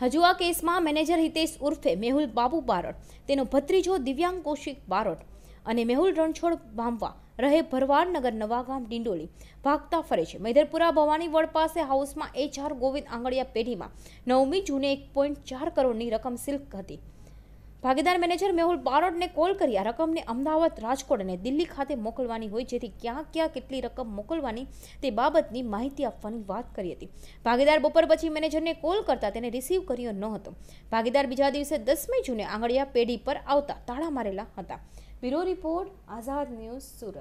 હજુ આ કેસમાં મેનેજર હિતેશ ઉર્ફે મેહુલ બાબુ બારોટ તેનો ભત્રીજો દિવ્યાંગ કૌશિક બારોટ અને મેહુલ રણછોડ ભાંભવા રહે ભરવાડનગર નવાગામ ડિંડોળી ભાગતા ફરે છે મૈધરપુરા ભવાની વડ પાસે હાઉસમાં એચઆર ગોવિંદ આંગળિયા પેઢીમાં નવમી જૂને એક પોઈન્ટ ચાર કરોડની રકમ સિલ્ક હતી ભાગીદાર મેનેજર મેહુલ બારોટને કોલ કરી આ રકમને અમદાવાદ રાજકોટ અને દિલ્હી ખાતે મોકલવાની હોય જેથી ક્યાં ક્યાં કેટલી રકમ મોકલવાની તે બાબતની માહિતી આપવાની વાત કરી હતી ભાગીદાર બપોર પછી મેનેજરને કોલ કરતા તેને રિસીવ કર્યો ન હતો ભાગીદાર બીજા દિવસે દસમી જૂને આંગળિયા પેઢી પર આવતા તાળા મારેલા હતા bureau report Azad news Surat